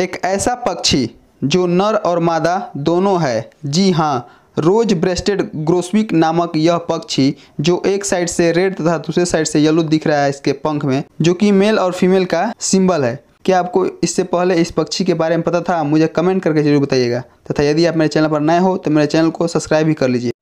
एक ऐसा पक्षी जो नर और मादा दोनों है जी हाँ रोज ब्रेस्टेड ग्रोस्विक नामक यह पक्षी जो एक साइड से रेड तथा दूसरे साइड से येलो दिख रहा है इसके पंख में जो कि मेल और फीमेल का सिंबल है क्या आपको इससे पहले इस पक्षी के बारे में पता था मुझे कमेंट करके जरूर बताइएगा तथा यदि आप मेरे चैनल पर नए हो तो मेरे चैनल को सब्सक्राइब भी कर लीजिए